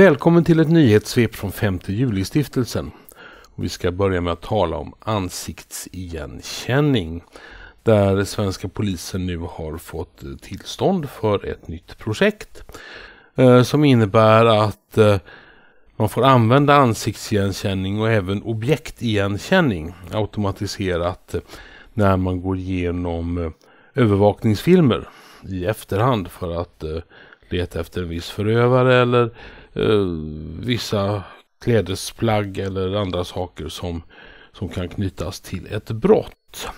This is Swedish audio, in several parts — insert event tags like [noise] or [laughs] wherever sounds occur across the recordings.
Välkommen till ett nyhetssvep från 5 juli-stiftelsen. Vi ska börja med att tala om ansiktsigenkänning där svenska polisen nu har fått tillstånd för ett nytt projekt eh, som innebär att eh, man får använda ansiktsigenkänning och även objektigenkänning automatiserat eh, när man går igenom övervakningsfilmer i efterhand för att leta efter en viss förövare eller eh, vissa klädesplagg eller andra saker som, som kan knytas till ett brott.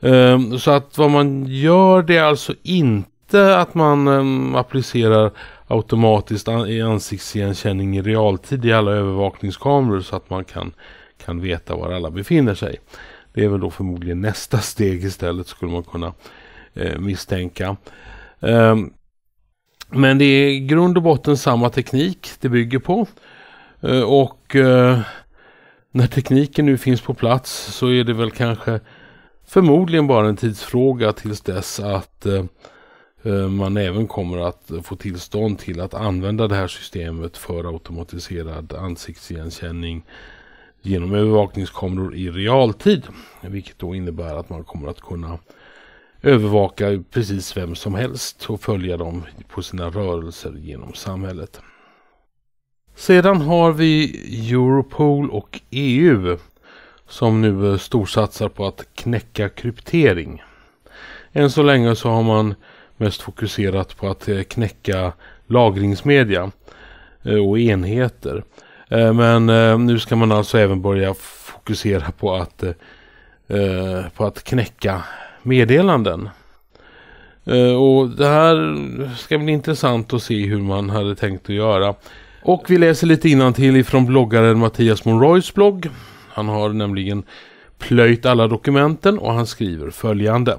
Eh, så att vad man gör det är alltså inte att man eh, applicerar automatiskt an ansiktsigenkänning i realtid i alla övervakningskameror så att man kan, kan veta var alla befinner sig. Det är väl då förmodligen nästa [laughs] steg istället skulle man kunna eh, misstänka. Um, men det är i grund och botten samma teknik det bygger på. Eh, och eh, när tekniken nu finns på plats så är det väl kanske förmodligen bara en tidsfråga tills dess att eh, man även kommer att få tillstånd till att använda det här systemet för automatiserad ansiktsigenkänning genom övervakningskameror i realtid. Vilket då innebär att man kommer att kunna övervaka precis vem som helst och följa dem på sina rörelser genom samhället. Sedan har vi Europol och EU som nu eh, storsatsar på att knäcka kryptering. Än så länge så har man mest fokuserat på att eh, knäcka lagringsmedia eh, och enheter. Men nu ska man alltså även börja fokusera på att, på att knäcka meddelanden. Eh, och det här ska bli intressant att se hur man hade tänkt att göra. Och vi läser lite till ifrån bloggaren Mattias Monroys blogg. Han har nämligen plöjt alla dokumenten och han skriver följande.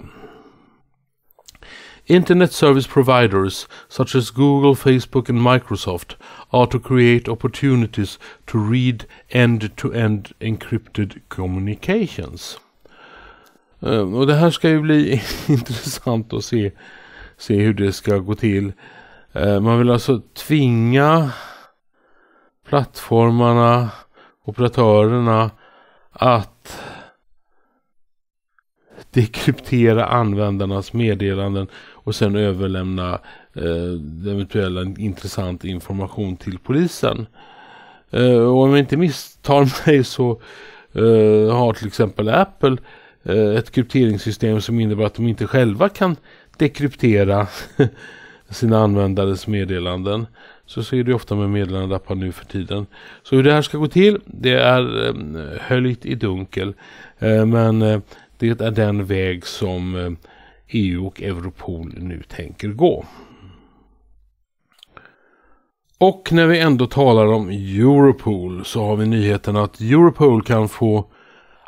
Internet service providers such as Google, Facebook and Microsoft are to create opportunities to read end-to-end -end encrypted communications. Ehm, och det här ska ju bli [laughs] intressant att se, se hur det ska gå till. Ehm, man vill alltså tvinga plattformarna, operatörerna att dekryptera användarnas meddelanden och sen överlämna eh, eventuella intressant information till polisen. Eh, och om jag inte misstar [laughs] mig så eh, har till exempel Apple Eh, ett krypteringssystem som innebär att de inte själva kan dekryptera [laughs] sina användares meddelanden. Så ser det ofta med meddelandeappar nu för tiden. Så hur det här ska gå till, det är eh, höljt i dunkel. Eh, men det är den väg som EU e och Europol nu tänker gå. Och när vi ändå talar om Europol så har vi nyheten att Europol kan få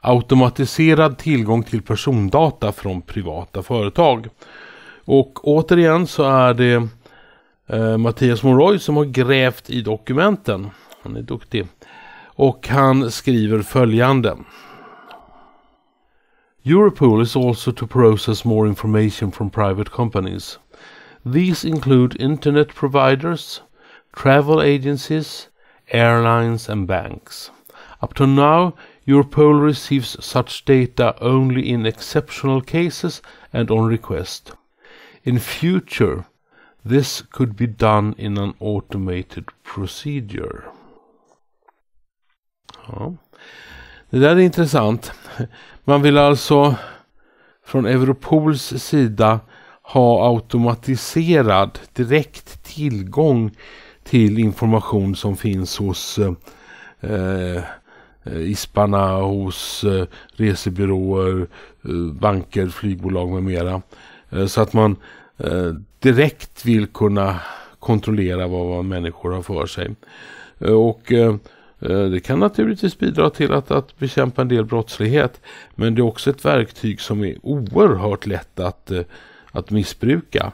automatiserad tillgång till persondata från privata företag. Och återigen så är det eh, Mattias Moroy som har grävt i dokumenten. Han är duktig. Och han skriver följande. Europol is also to process more information from private companies. These include internet providers, travel agencies, airlines and banks. Up to now Europol receives such data only in exceptional cases and on request. In future, this could be done in an automated procedure. Ja. Det där är intressant. Man vill alltså från Europols sida ha automatiserad direkt tillgång till information som finns hos eh, Eh, isparna hos eh, resebyråer, eh, banker, flygbolag med mera. Så att man direkt vill kunna kontrollera vad människor har för sig. Och det kan naturligtvis bidra till att, att bekämpa en del brottslighet. Men det är också ett verktyg som är oerhört lätt att, att missbruka.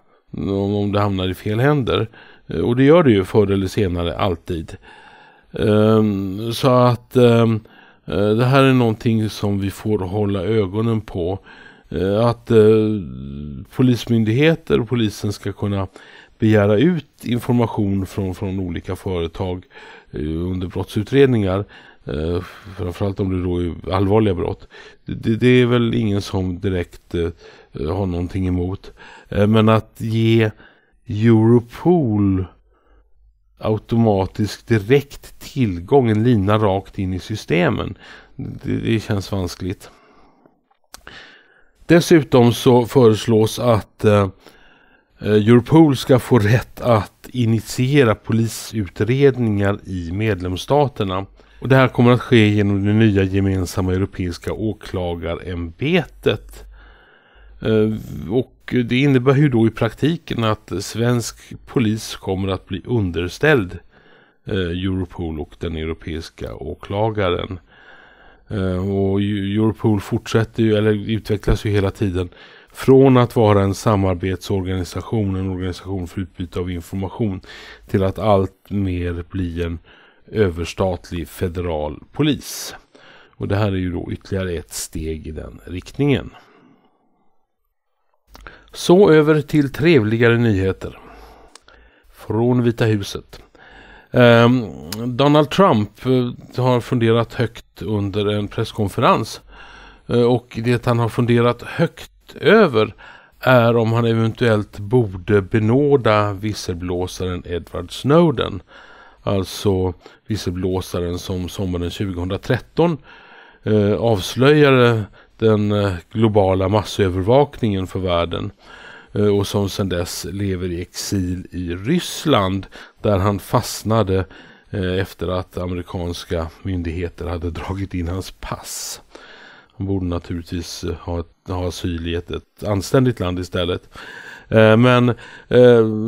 Om det hamnar i fel händer. Och det gör det ju förr eller senare alltid. Ehm, så att ehm, eh, det här är någonting som vi får hålla ögonen på. Eh, att eh, polismyndigheter och polisen ska kunna begära ut information från, från olika företag under brottsutredningar. framförallt om det då är allvarliga brott. Det, det är väl ingen som direkt har någonting emot. men att ge Europol automatisk direkt tillgång, en lina rakt in i systemen. Det, det känns vanskligt. Dessutom så föreslås att eh, eh, Europol ska få rätt att initiera polisutredningar i medlemsstaterna. Och det här kommer att ske genom det nya gemensamma europeiska åklagarämbetet. Eh, och det innebär ju då i praktiken att svensk polis kommer att bli underställd eh, Europol och den europeiska åklagaren. Eh, och Europol fortsätter ju, eller utvecklas ju hela tiden från att vara en samarbetsorganisation, en organisation för utbyte av information till att allt mer bli en överstatlig federal polis. Och det här är ju då ytterligare ett steg i den riktningen. Så över till trevligare nyheter. Från Vita huset. Ehm, Donald Trump eh, har funderat högt under en presskonferens. Eh, och det han har funderat högt över är om han eventuellt borde benåda visselblåsaren Edward Snowden. Alltså visselblåsaren som sommaren 2013 eh, avslöjade den eh, globala massövervakningen för världen eh, och som sedan dess lever i exil i Ryssland där han fastnade eh, efter att amerikanska myndigheter hade dragit in hans pass. Han borde naturligtvis ha, ha asyl i ett, ett anständigt land istället. Men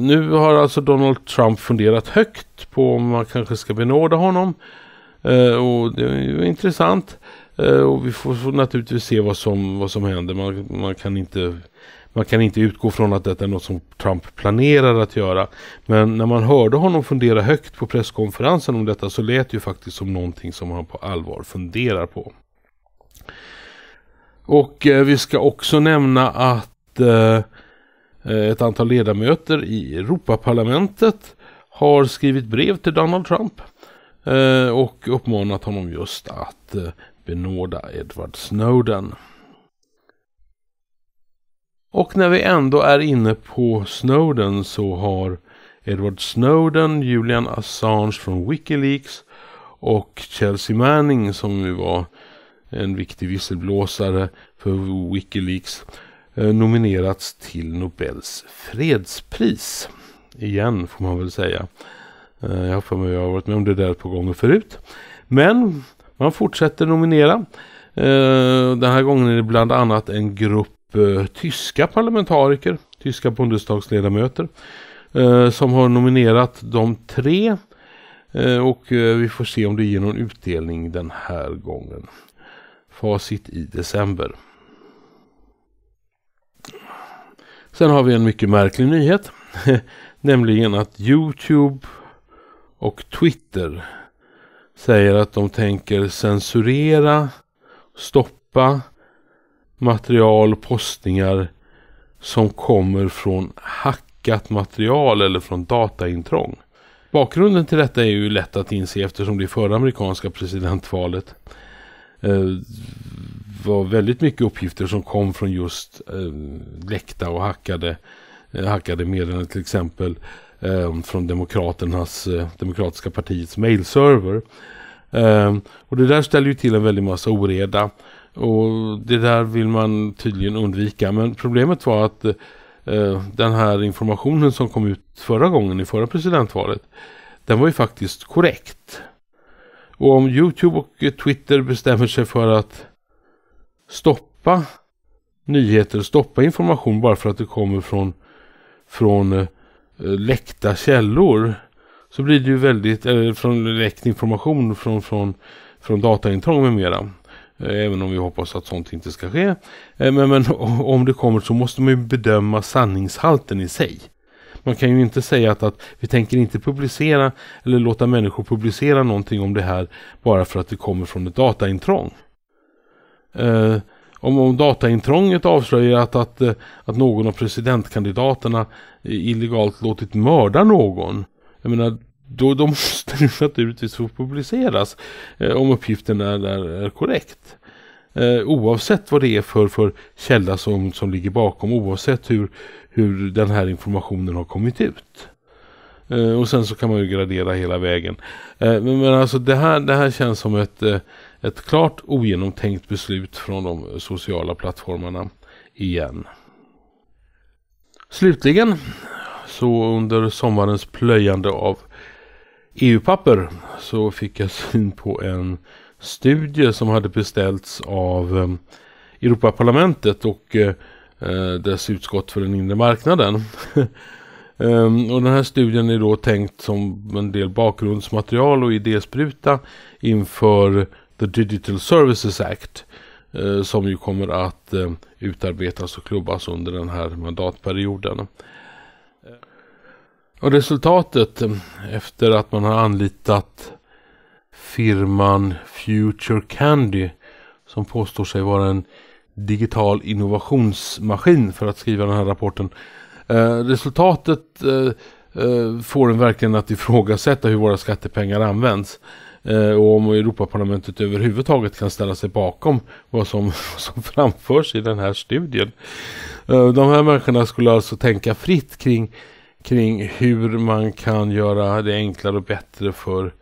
nu har alltså Donald Trump funderat högt på om man kanske ska benåda honom. Och det är ju intressant. Eh, och vi får naturligtvis se vad som, vad som händer. Man, man, kan inte, man kan inte utgå från att detta är något som Trump planerar att göra. Men när man hörde honom fundera högt på presskonferensen om detta så lät det ju faktiskt som någonting som han på allvar funderar på. Och eh, vi ska också nämna att eh, eh ett antal ledamöter i Europaparlamentet har skrivit brev till Donald Trump eh, och uppmanat honom just att benåda Edward Snowden. Och när vi ändå är inne på Snowden så har Edward Snowden, Julian Assange från Wikileaks och Chelsea Manning som ju var en viktig visselblåsare för Wikileaks eh, nominerats till Nobels fredspris. Igen får man väl säga. Eh, jag har för mig att jag har varit med om det där på gånger förut. Men man fortsätter nominera. Eh, den här gången är det bland annat en grupp eh, tyska parlamentariker, tyska bundestagsledamöter eh, som har nominerat de tre och vi får se om det ger någon utdelning den här gången. Facit i december. Sen har vi en mycket märklig nyhet. [laughs] Nämligen att Youtube och Twitter säger att de tänker censurera, stoppa material och postningar som kommer från hackat material eller från dataintrång. Bakgrunden till detta är ju lätt att inse eftersom det förra amerikanska presidentvalet eh, var väldigt mycket uppgifter som kom från just eh, läckta och hackade, eh, hackade meddelanden till exempel eh, från Demokraternas, eh, Demokratiska partiets mailserver. Eh, och det där ställer ju till en väldig massa oreda och det där vill man tydligen undvika men problemet var att eh, den här informationen som kom ut förra gången i förra presidentvalet den var ju faktiskt korrekt. Och om Youtube och Twitter bestämmer sig för att stoppa nyheter, stoppa information bara för att det kommer från, från eh, Eh, läckta källor så blir det ju väldigt, eller eh, från läckt information från, från, från dataintrång med mera. Eh, även om vi hoppas att sånt inte ska ske. Men, men om det kommer så måste man ju bedöma sanningshalten i sig. Man kan ju inte säga att, att vi tänker inte publicera eller låta människor publicera någonting om det här bara för att det kommer från ett dataintrång. Eh, om, om dataintrånget avslöjar att, att, eh, att någon av presidentkandidaterna illegalt låtit mörda någon. Jag menar, då, då måste det naturligtvis få publiceras eh, om uppgiften är, är, är korrekt. Eh, oavsett vad det är för, för källa som, som ligger bakom, oavsett hur, hur den här informationen har kommit ut. Eh, och sen så kan man ju gradera hela vägen. Eh, men, men alltså det här, det här känns som ett eh, ett klart ogenomtänkt beslut från de sociala plattformarna igen. Slutligen så under sommarens plöjande av EU-papper så fick jag syn på en studie som hade beställts av ehm, Europaparlamentet och eh, dess utskott för den inre marknaden. [laughs] Ehm, och den här studien är då tänkt som en del bakgrundsmaterial och idéspruta inför The Digital Services Act eh, som ju kommer att eh, utarbetas och klubbas under den här mandatperioden. Eh, och resultatet efter att man har anlitat firman Future Candy som påstår sig vara en digital innovationsmaskin för att skriva den här rapporten. resultatet får en verkligen att ifrågasätta hur våra skattepengar används. Eh, och om Europaparlamentet överhuvudtaget kan ställa sig bakom vad som, [laughs] som framförs i den här studien. Eh, de här människorna skulle alltså tänka fritt kring, kring hur man kan göra det enklare och bättre för,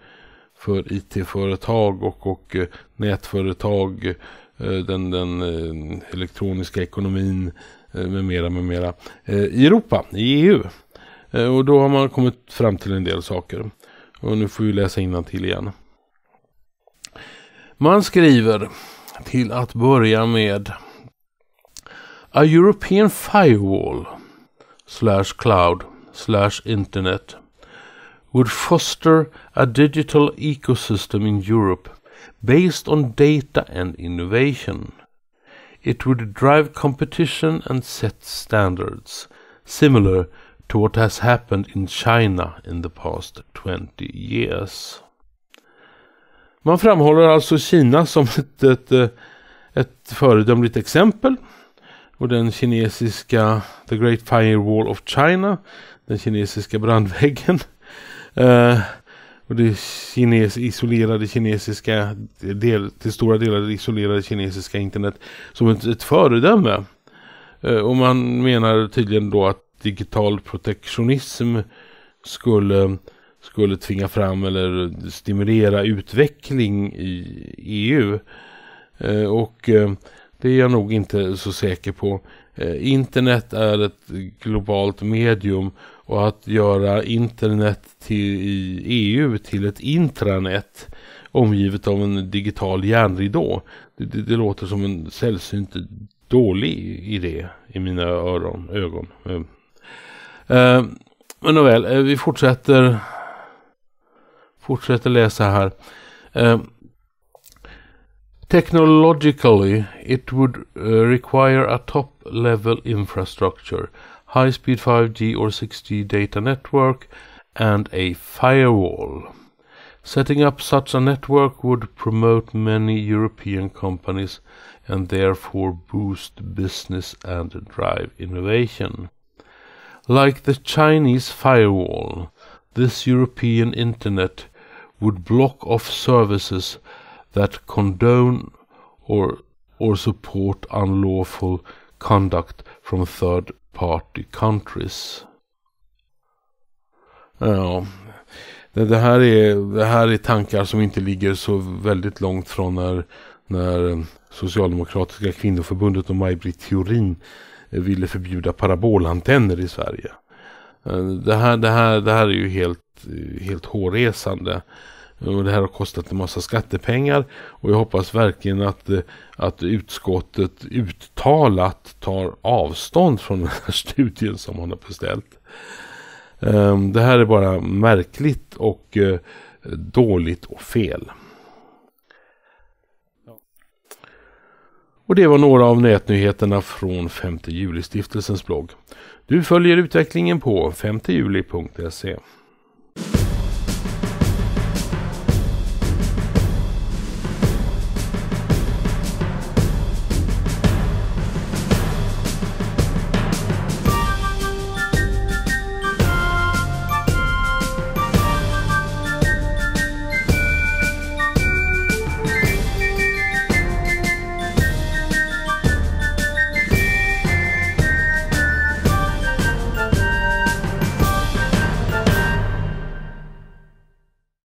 för IT-företag och, och eh, nätföretag, den, den elektroniska ekonomin med mera, med mera i Europa, i EU. Och då har man kommit fram till en del saker. Och nu får vi läsa till igen. Man skriver till att börja med A European firewall slash cloud slash internet would foster a digital ecosystem in Europe based on data and innovation. It would drive competition and set standards, similar to what has happened in China in the past 20 years. Man framhåller alltså Kina som [laughs] ett, ett, ett föredömligt exempel. Och den kinesiska The Great Firewall of China, den kinesiska brandväggen. Uh, [laughs] och det kines isolerade kinesiska, del, till stora delar isolerade kinesiska internet som ett, ett föredöme. Uh, och man menar tydligen då att digital protektionism skulle skulle tvinga fram eller stimulera utveckling i EU. Eh, och eh, det är jag nog inte så säker på. Eh, internet är ett globalt medium och att göra internet till, i EU till ett intranät omgivet av en digital järnridå. Det, det, det låter som en sällsynt dålig idé i mina öron, ögon. Men nåväl, vi fortsätter fortsätter läsa här. Ehm, technologically it would uh, require a top level infrastructure, high speed 5G or 6G data network and a firewall. Setting up such a network would promote many European companies and therefore boost business and drive innovation. Like the Chinese firewall, this European internet would block off services that condone or, or support unlawful conduct from third party countries. Ja, det här, är, det här är tankar som inte ligger så väldigt långt från när, när Socialdemokratiska kvinnoförbundet och Maj-Britt Theorin eh, ville förbjuda parabolantenner i Sverige. Eh, det här, det, här, det här är ju helt Eh, helt hårresande. Och det här har kostat en massa skattepengar och jag hoppas verkligen att, eh, att utskottet uttalat tar avstånd från [laughs] den här studien som man har beställt. Ehm, det här är bara märkligt och eh, dåligt och fel. Och det var några av nätnyheterna från 5 juli-stiftelsens blogg. Du följer utvecklingen på 5juli.se.